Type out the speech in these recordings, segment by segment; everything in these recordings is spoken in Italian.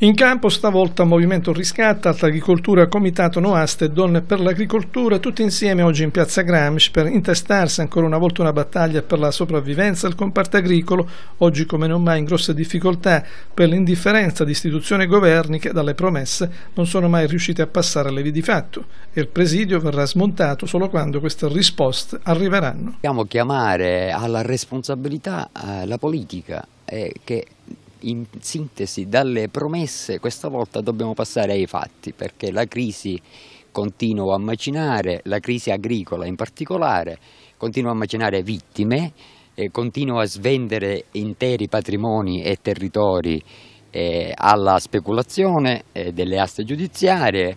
In campo stavolta Movimento Riscatta, Riscattat, Agricoltura, Comitato Noaste e Donne per l'Agricoltura, tutti insieme oggi in piazza Gramsci per intestarsi ancora una volta una battaglia per la sopravvivenza del comparto agricolo, oggi come non mai in grosse difficoltà per l'indifferenza di istituzioni e governi che dalle promesse non sono mai riusciti a passare alle vie di fatto e il presidio verrà smontato solo quando queste risposte arriveranno. Dobbiamo chiamare alla responsabilità eh, la politica eh, che in sintesi dalle promesse questa volta dobbiamo passare ai fatti perché la crisi continua a macinare, la crisi agricola in particolare, continua a macinare vittime, eh, continua a svendere interi patrimoni e territori eh, alla speculazione eh, delle aste giudiziarie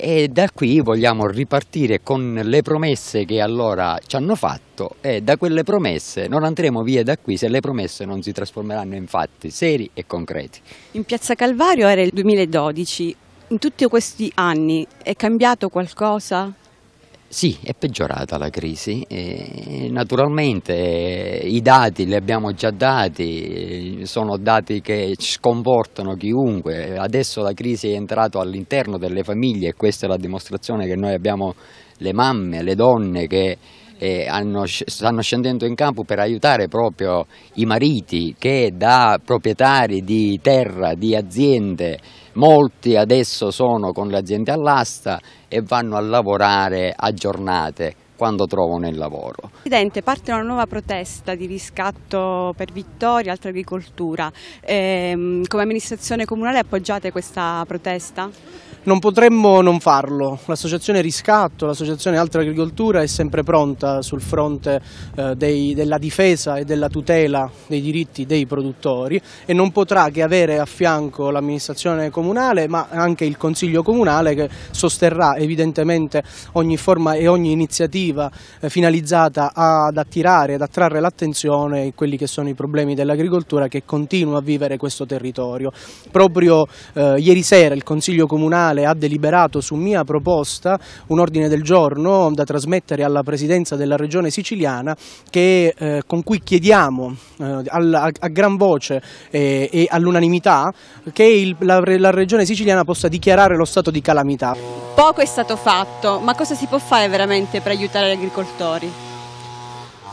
e da qui vogliamo ripartire con le promesse che allora ci hanno fatto e da quelle promesse non andremo via da qui se le promesse non si trasformeranno in fatti seri e concreti. In Piazza Calvario era il 2012, in tutti questi anni è cambiato qualcosa? Sì, è peggiorata la crisi, naturalmente i dati li abbiamo già dati, sono dati che sconfortano chiunque, adesso la crisi è entrata all'interno delle famiglie e questa è la dimostrazione che noi abbiamo le mamme, le donne che eh, hanno, stanno scendendo in campo per aiutare proprio i mariti che da proprietari di terra, di aziende, Molti adesso sono con le aziende all'asta e vanno a lavorare a giornate quando trovano il lavoro. Presidente, parte una nuova protesta di riscatto per Vittoria, altra agricoltura. Ehm, come amministrazione comunale appoggiate questa protesta? Non potremmo non farlo, l'associazione Riscatto, l'associazione Altra Agricoltura è sempre pronta sul fronte eh, dei, della difesa e della tutela dei diritti dei produttori e non potrà che avere a fianco l'amministrazione comunale ma anche il Consiglio comunale che sosterrà evidentemente ogni forma e ogni iniziativa normativa eh, finalizzata ad attirare, ad attrarre l'attenzione in quelli che sono i problemi dell'agricoltura che continua a vivere questo territorio. Proprio eh, ieri sera il Consiglio Comunale ha deliberato su mia proposta un ordine del giorno da trasmettere alla Presidenza della Regione Siciliana che, eh, con cui chiediamo eh, alla, a gran voce eh, e all'unanimità che il, la, la Regione Siciliana possa dichiarare lo stato di calamità. Poco è stato fatto, ma cosa si può fare veramente per aiutare? aiutare gli agricoltori.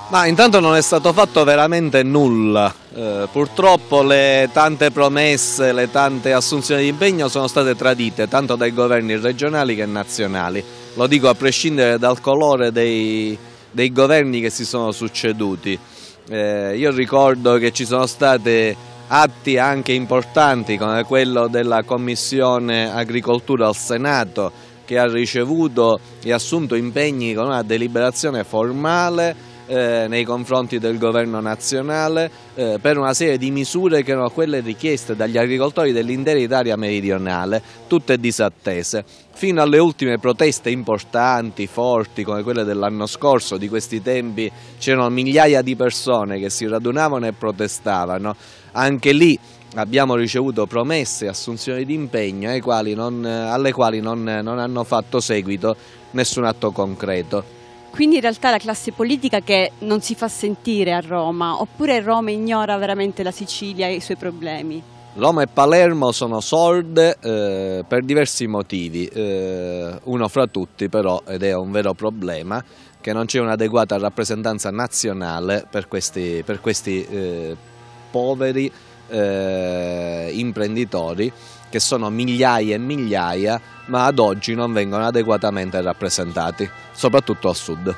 Ma intanto non è stato fatto veramente nulla, eh, purtroppo le tante promesse, le tante assunzioni di impegno sono state tradite tanto dai governi regionali che nazionali, lo dico a prescindere dal colore dei, dei governi che si sono succeduti. Eh, io ricordo che ci sono stati atti anche importanti come quello della Commissione Agricoltura al Senato che ha ricevuto e assunto impegni con una deliberazione formale eh, nei confronti del governo nazionale eh, per una serie di misure che erano quelle richieste dagli agricoltori dell'intera Italia meridionale, tutte disattese, fino alle ultime proteste importanti, forti come quelle dell'anno scorso, di questi tempi c'erano migliaia di persone che si radunavano e protestavano, anche lì abbiamo ricevuto promesse assunzioni di impegno alle quali non, alle quali non, non hanno fatto seguito nessun atto concreto. Quindi in realtà la classe politica che non si fa sentire a Roma, oppure Roma ignora veramente la Sicilia e i suoi problemi? Roma e Palermo sono sorde eh, per diversi motivi, eh, uno fra tutti però, ed è un vero problema, che non c'è un'adeguata rappresentanza nazionale per questi, per questi eh, poveri eh, imprenditori che sono migliaia e migliaia ma ad oggi non vengono adeguatamente rappresentati, soprattutto al sud.